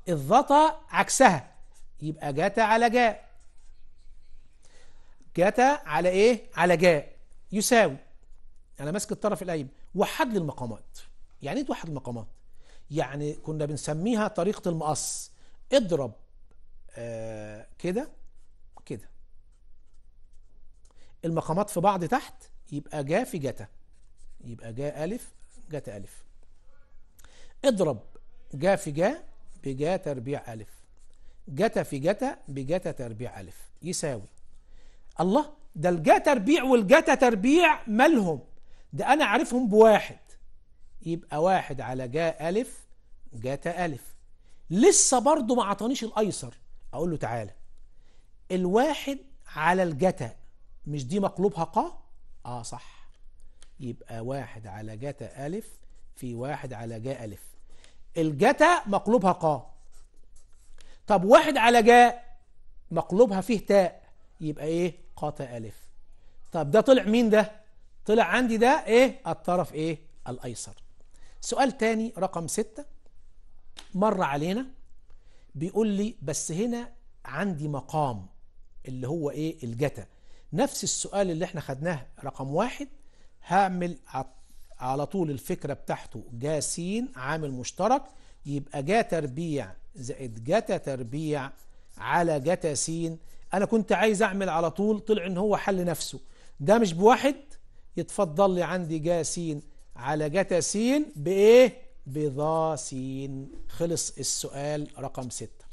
الضتا عكسها يبقى جتا على جاء جتا على إيه؟ على جاء يساوي انا ماسك الطرف الايمن وحد لي المقامات يعني ايه توحد المقامات يعني كنا بنسميها طريقه المقص اضرب آه كده كده المقامات في بعض تحت يبقى جا في جتا يبقى جا ألف جتا ألف اضرب جا في جا بجا تربيع ألف جتا في جتا بجتا تربيع ألف يساوي الله ده الجا تربيع والجتا تربيع مالهم ده أنا عارفهم بواحد يبقى واحد على جاء ألف جتا ألف لسه برضه ما عطانيش الأيسر أقول له تعالى الواحد على الجتا مش دي مقلوبها قا؟ آه صح يبقى واحد على جتا ألف في واحد على جاء ألف الجتا مقلوبها قا طب واحد على جاء مقلوبها فيه تاء يبقى ايه قاتا ألف طب ده طلع مين ده طلع عندي ده ايه الطرف ايه الايسر سؤال تاني رقم ستة مر علينا بيقول لي بس هنا عندي مقام اللي هو ايه الجتا نفس السؤال اللي احنا خدناه رقم واحد هعمل على طول الفكرة بتاعته جاسين عامل مشترك يبقى جا تربيع زائد جتا تربيع على جتا سين انا كنت عايز اعمل على طول طلع ان هو حل نفسه ده مش بواحد يتفضل لي عندي جا سين على جتا سين بإيه بضا سين خلص السؤال رقم ستة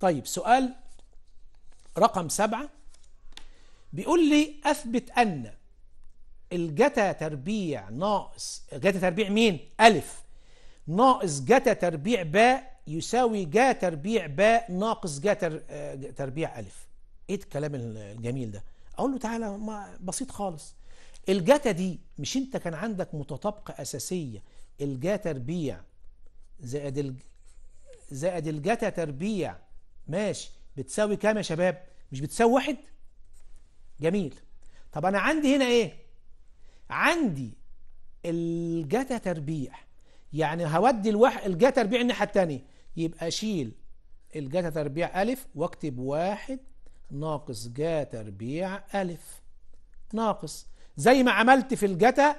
طيب سؤال رقم سبعة بيقول لي أثبت أن الجتا تربيع ناقص جتا تربيع مين ألف ناقص جتا تربيع باء يساوي جا تربيع باء ناقص جا آه، تربيع ألف ايه الكلام الجميل ده اقول له تعالى ما بسيط خالص الجاتا دي مش انت كان عندك متطابقة أساسية الجاتا تربيع زائد الج... زائد الجاتا تربيع ماشي بتساوي كام يا شباب مش بتساوي واحد جميل طب أنا عندي هنا إيه عندي الجاتا تربيع يعني هودي الوح... الجاتا تربيع الناحية التانية يبقى أشيل الجاتا تربيع ألف واكتب واحد ناقص جا تربيع ألف ناقص زي ما عملت في الجتا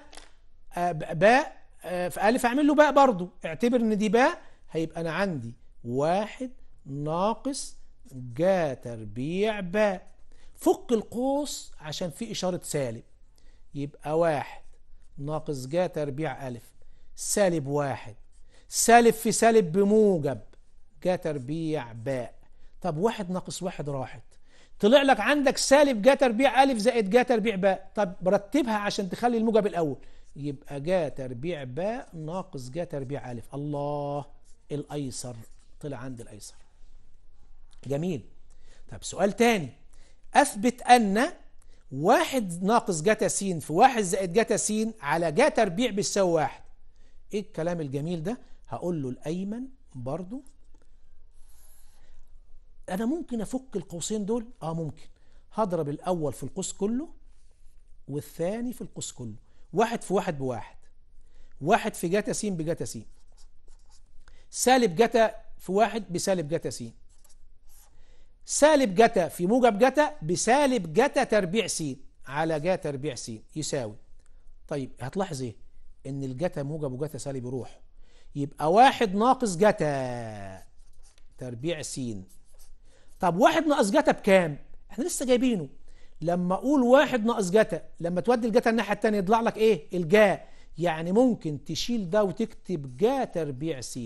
آه، باء آه، في ألف أعمل له باء برضو اعتبر إن دي باء هيبقى أنا عندي واحد ناقص جا تربيع باء فك القوس عشان في إشارة سالب يبقى واحد ناقص جا تربيع ألف سالب واحد سالب في سالب بموجب جا تربيع باء طب واحد ناقص واحد راحت طلع لك عندك سالب جا تربيع ألف زائد جا تربيع باء طب رتبها عشان تخلي الموجب الأول يبقى جا تربيع باء ناقص جا تربيع ألف الله الأيسر طلع عندي الأيسر جميل طب سؤال تاني أثبت أن واحد ناقص جتا س في واحد زائد جتا س على جا تربيع بتساوي واحد ايه الكلام الجميل ده هقول له الأيمن برضو انا ممكن افك القوسين دول اه ممكن هضرب الاول في القوس كله والثاني في القوس كله واحد في واحد بواحد واحد في جتا س بجتا س سالب جتا في واحد بسالب جتا س سالب جتا في موجب جتا بسالب جتا تربيع س على جا تربيع س يساوي طيب هتلاحظ ايه ان الجتا موجب وجتا سالب يروح يبقى واحد ناقص جتا تربيع س طب واحد ناقص جتا بكام احنا لسه جايبينه لما اقول واحد ناقص جتا لما تودي الجتا الناحيه الثانيه يطلع لك ايه الجا يعني ممكن تشيل ده وتكتب جا تربيع س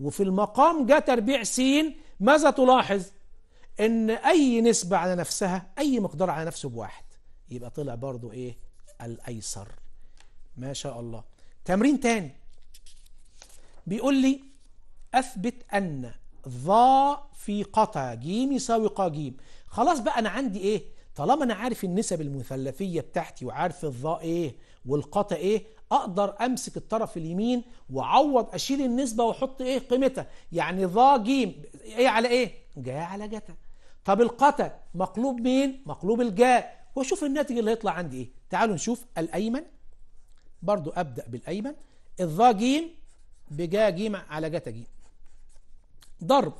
وفي المقام جا تربيع س ماذا تلاحظ ان اي نسبه على نفسها اي مقدار على نفسه بواحد يبقى طلع برضو ايه الايسر ما شاء الله تمرين تاني بيقول لي اثبت ان ظا في قطع جيم يساوي ق جيم خلاص بقى أنا عندي إيه طالما أنا عارف النسب المثلثية بتاعتي وعارف الظا إيه والقطع إيه أقدر أمسك الطرف اليمين وأعوض أشيل النسبة وأحط إيه قيمتها يعني ظا جيم إيه على إيه جا على جتا طب القتا مقلوب مين مقلوب الجا واشوف الناتج اللي هيطلع عندي ايه تعالوا نشوف الايمن برضو ابدا بالايمن الظا جيم بجا جيم على جتا جيم ضرب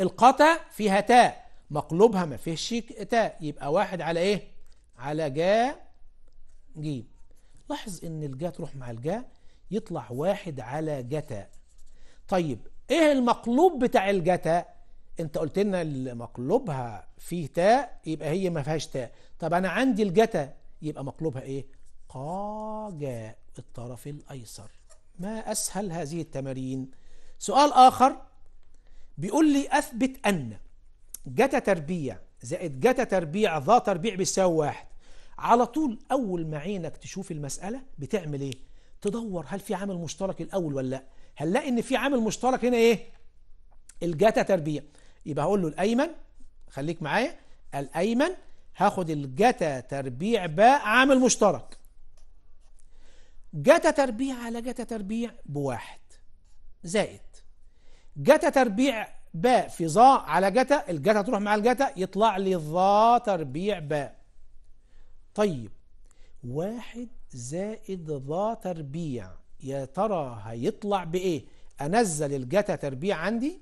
القطع فيها تاء مقلوبها ما فيهش تاء يبقى واحد على ايه على جا جيم لاحظ ان الجا تروح مع الجا يطلع واحد على جتا طيب ايه المقلوب بتاع الجتا انت قلت لنا اللي مقلوبها فيه تاء يبقى هي ما فيهاش تاء طب انا عندي الجتا يبقى مقلوبها ايه قاجاء الطرف الايسر ما اسهل هذه التمارين سؤال اخر بيقول لي أثبت أن جتا تربيع زائد جتا تربيع ذا تربيع بيساوي واحد على طول أول ما عينك تشوف المسألة بتعمل إيه؟ تدور هل في عامل مشترك الأول ولا لأ؟ هنلاقي إن في عامل مشترك هنا إيه؟ الجتا تربيع يبقى هقول له الأيمن خليك معايا الأيمن هاخد الجتا تربيع باء عامل مشترك جتا تربيع على جتا تربيع بواحد زائد جتا تربيع باء في ظا على جتا الجتا تروح مع الجتا يطلع لي ظا تربيع باء طيب واحد زائد ظا تربيع يا ترى هيطلع بإيه أنزل الجتا تربيع عندي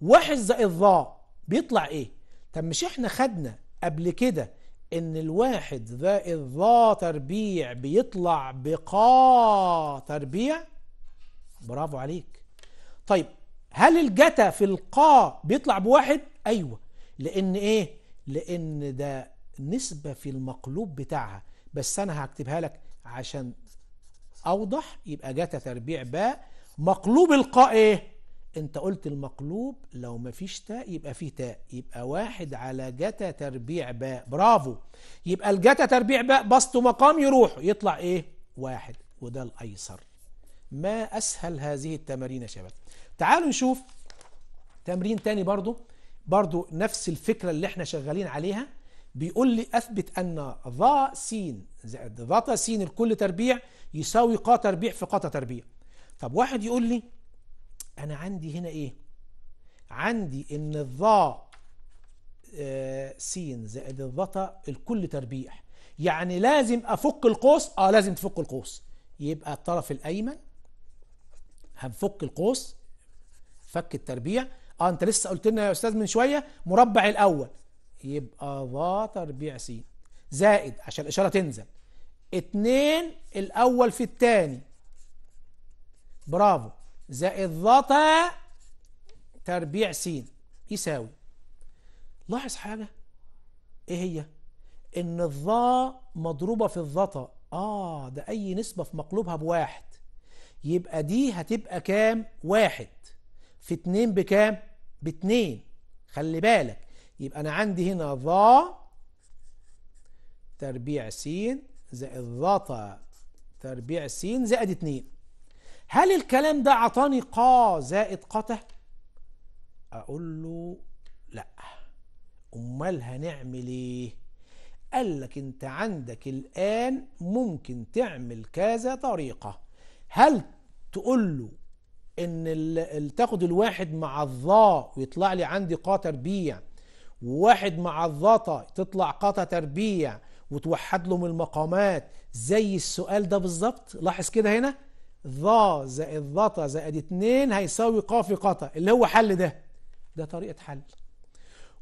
واحد زائد ظا بيطلع إيه طب مش إحنا خدنا قبل كده إن الواحد زائد ظا تربيع بيطلع بقا تربيع برافو عليك طيب هل الجتا في القا بيطلع بواحد ايوه لان ايه لان ده نسبة في المقلوب بتاعها بس انا هكتبها لك عشان اوضح يبقى جتا تربيع باء مقلوب القاء ايه انت قلت المقلوب لو مفيش تاء يبقى فيه تاء يبقى واحد على جتا تربيع باء برافو يبقى الجتا تربيع باء بسط مقام يروح يطلع ايه واحد وده الايسر ما اسهل هذه التمارين يا شباب تعالوا نشوف تمرين تاني برضو برضو نفس الفكرة اللي احنا شغالين عليها بيقول لي أثبت أن ظا سين زائد ظا سين لكل تربيع يساوي قا تربيع في قا تربيع طب واحد يقول لي أنا عندي هنا إيه عندي إن الظا آه، سين زائد الظا الكل تربيع يعني لازم أفك القوس آه لازم تفك القوس يبقى الطرف الأيمن هنفك القوس فك التربيع اه انت لسه قلت لنا يا استاذ من شويه مربع الاول يبقى ظا تربيع س زائد عشان الاشاره تنزل اتنين الاول في التاني برافو زائد ظا تربيع س يساوي لاحظ حاجه ايه هي ان الظا مضروبه في الظطا اه ده اي نسبه في مقلوبها بواحد يبقى دي هتبقى كام واحد في 2 بكام ب 2 خلي بالك يبقى انا عندي هنا ظا تربيع س زائد ضتا تربيع س زائد 2 هل الكلام ده عطاني قا زائد قته اقول له لا امال هنعمل ايه قال لك انت عندك الان ممكن تعمل كذا طريقه هل تقول له ان تاخد الواحد مع الظا ويطلع لي عندي قا تربيع وواحد مع الظطا تطلع قاطع تربيع وتوحد لهم المقامات زي السؤال ده بالظبط لاحظ كده هنا ظا زائد ظطا زائد اتنين هيساوي قا في قطا اللي هو حل ده ده طريقة حل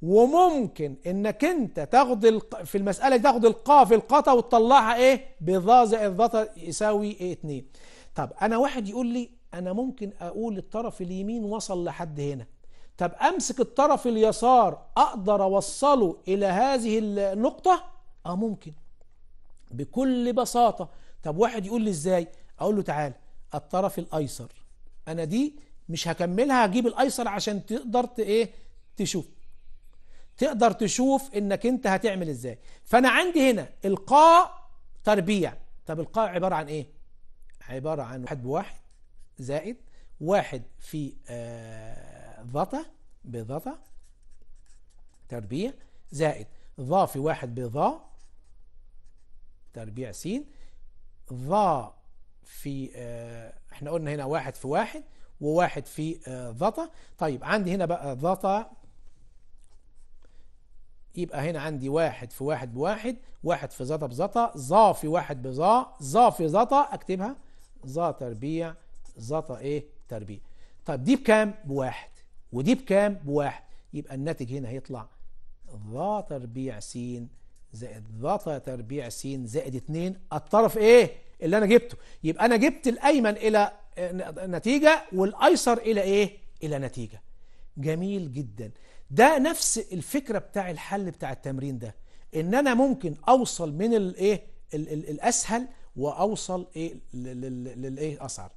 وممكن انك انت تاخد في المسألة دي تاخد القا في القطا وتطلعها ايه بظا زائد ظطا يساوي ايه اتنين طب انا واحد يقول لي انا ممكن اقول الطرف اليمين وصل لحد هنا طب امسك الطرف اليسار اقدر اوصله الى هذه النقطه اه ممكن بكل بساطه طب واحد يقول لي ازاي اقول له تعالى الطرف الايسر انا دي مش هكملها هجيب الايسر عشان تقدر ايه تشوف تقدر تشوف انك انت هتعمل ازاي فانا عندي هنا القاء تربيع طب القاء عباره عن ايه عباره عن واحد بواحد زائد واحد في آه، ضطة بضطة تربيع زائد ضا في واحد بضا تربيع س ضا في آه، احنا قلنا هنا واحد في واحد وواحد في آه، ضطة طيب عندي هنا بقى ضطة يبقى هنا عندي واحد في واحد بواحد واحد في زتا بزتا ظا في واحد بظا ظا في زتا اكتبها ظا تربيع زطى ايه تربيع طب دي بكام بواحد ودي بكام بواحد يبقى الناتج هنا هيطلع ظا تربيع س زائد ضا تربيع س زائد 2 الطرف ايه اللي انا جبته يبقى انا جبت الايمن الى نتيجه والايسر الى ايه الى نتيجه جميل جدا ده نفس الفكره بتاع الحل بتاع التمرين ده ان انا ممكن اوصل من الايه الاسهل واوصل ايه للايه اصعب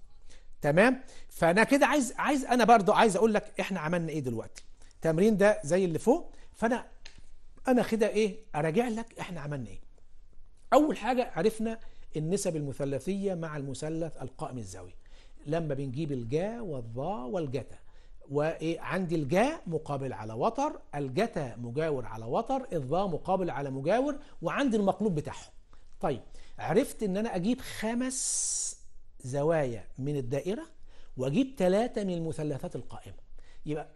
تمام فانا كده عايز عايز انا برضو عايز اقول لك احنا عملنا ايه دلوقتي التمرين ده زي اللي فوق فانا انا كده ايه اراجع لك احنا عملنا ايه اول حاجه عرفنا النسب المثلثيه مع المثلث القائم الزاويه لما بنجيب الجا والظا والجتا وايه عندي الجا مقابل على وتر الجتا مجاور على وتر الظا مقابل على مجاور وعندي المقلوب بتاعهم طيب عرفت ان انا اجيب خمس زوايا من الدائرة وأجيب ثلاثة من المثلثات القائمة يبقى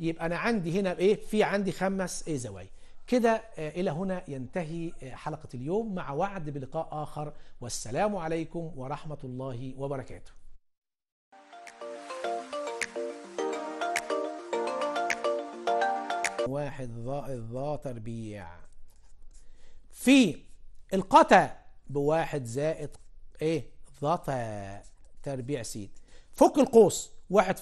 يبقى أنا عندي هنا إيه في عندي خمس إيه زوايا كده آه، إلى هنا ينتهي آه، حلقة اليوم مع وعد بلقاء آخر والسلام عليكم ورحمة الله وبركاته واحد ضاء الضاء تربيع في القتا بواحد زائد ايه ضغطها تربيع سيد فك القوس واحد